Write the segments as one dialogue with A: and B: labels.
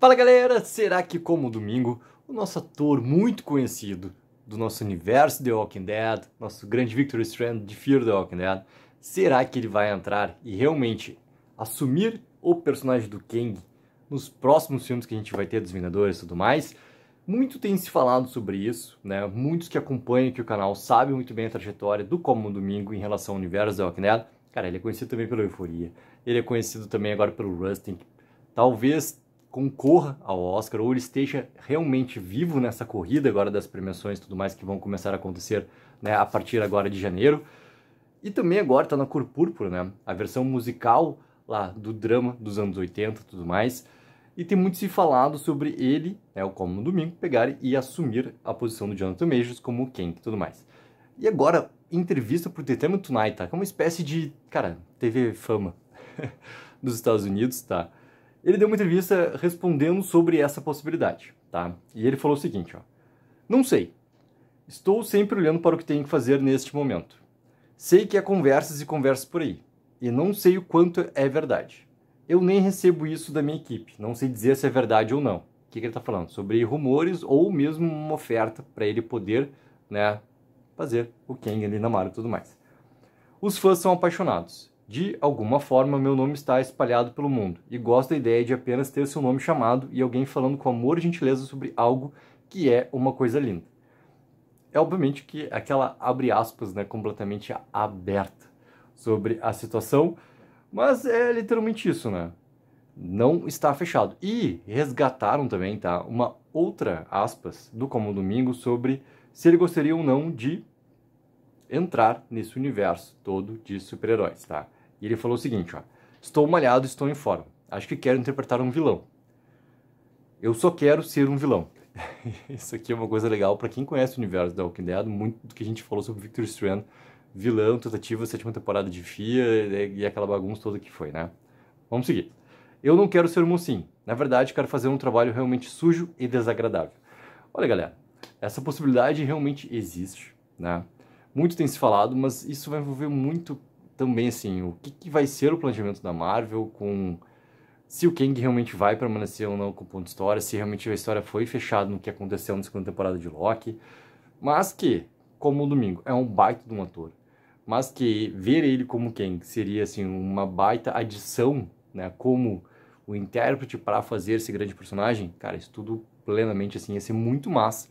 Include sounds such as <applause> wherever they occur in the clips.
A: Fala galera, será que como domingo o nosso ator muito conhecido do nosso universo The Walking Dead, nosso grande Victor Strand de Fear The Walking Dead, será que ele vai entrar e realmente assumir o personagem do Kang nos próximos filmes que a gente vai ter dos Vingadores e tudo mais? Muito tem se falado sobre isso, né? Muitos que acompanham aqui o canal sabem muito bem a trajetória do Como Domingo em relação ao universo The Walking Dead. Cara, ele é conhecido também pela Euforia, ele é conhecido também agora pelo Rusting. Talvez concorra ao Oscar ou ele esteja realmente vivo nessa corrida agora das premiações e tudo mais que vão começar a acontecer né, a partir agora de janeiro. E também agora está na cor púrpura, né? A versão musical lá do drama dos anos 80 e tudo mais. E tem muito se falado sobre ele, né, o Como no Domingo, pegar e assumir a posição do Jonathan Majors como quem e tudo mais. E agora, entrevista pro Entertainment Tonight, tá? Que é uma espécie de, cara, TV fama <laughs> dos Estados Unidos, tá? Ele deu uma entrevista respondendo sobre essa possibilidade, tá? E ele falou o seguinte, ó. Não sei. Estou sempre olhando para o que tenho que fazer neste momento. Sei que há conversas e conversas por aí, e não sei o quanto é verdade. Eu nem recebo isso da minha equipe, não sei dizer se é verdade ou não. O que, que ele está falando? Sobre rumores ou mesmo uma oferta para ele poder né, fazer o Kang ali na Mara e tudo mais. Os fãs são apaixonados de alguma forma, meu nome está espalhado pelo mundo e gosto da ideia de apenas ter seu nome chamado e alguém falando com amor e gentileza sobre algo que é uma coisa linda. É obviamente que aquela abre aspas, né, completamente aberta sobre a situação, mas é literalmente isso, né? Não está fechado. E resgataram também, tá, uma outra aspas do Como Domingo sobre se ele gostaria ou não de entrar nesse universo todo de super-heróis, tá? E ele falou o seguinte, ó. Estou malhado, estou em forma. Acho que quero interpretar um vilão. Eu só quero ser um vilão. <laughs> Isso aqui é uma coisa legal para quem conhece o universo da Walking Dead, muito do que a gente falou sobre Victor Strand, vilão, tentativa, sétima temporada de FIA e aquela bagunça toda que foi, né? Vamos seguir. Eu não quero ser um mocinho. Na verdade, quero fazer um trabalho realmente sujo e desagradável. Olha, galera, essa possibilidade realmente existe, né? Muito tem se falado, mas isso vai envolver muito também assim, o que, que vai ser o planejamento da Marvel com se o Kang realmente vai permanecer ou não com o ponto de história, se realmente a história foi fechada no que aconteceu na segunda temporada de Loki, mas que, como o Domingo, é um baita de um ator, mas que ver ele como Kang seria assim uma baita adição, né, como o intérprete para fazer esse grande personagem, cara, isso tudo plenamente assim ia ser muito massa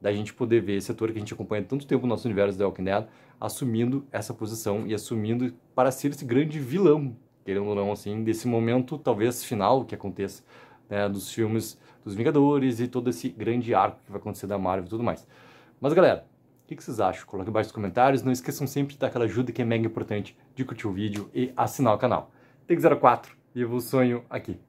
A: da gente poder ver esse ator que a gente acompanha tanto tempo no nosso universo da Walking Dead assumindo essa posição e assumindo para ser esse grande vilão, querendo ou não, assim, desse momento talvez final que aconteça né, dos filmes dos Vingadores e todo esse grande arco que vai acontecer da Marvel e tudo mais. Mas galera, o que, que vocês acham? Coloque abaixo nos comentários. Não esqueçam sempre de dar aquela ajuda que é mega importante de curtir o vídeo e assinar o canal. Tem 04 e o sonho aqui.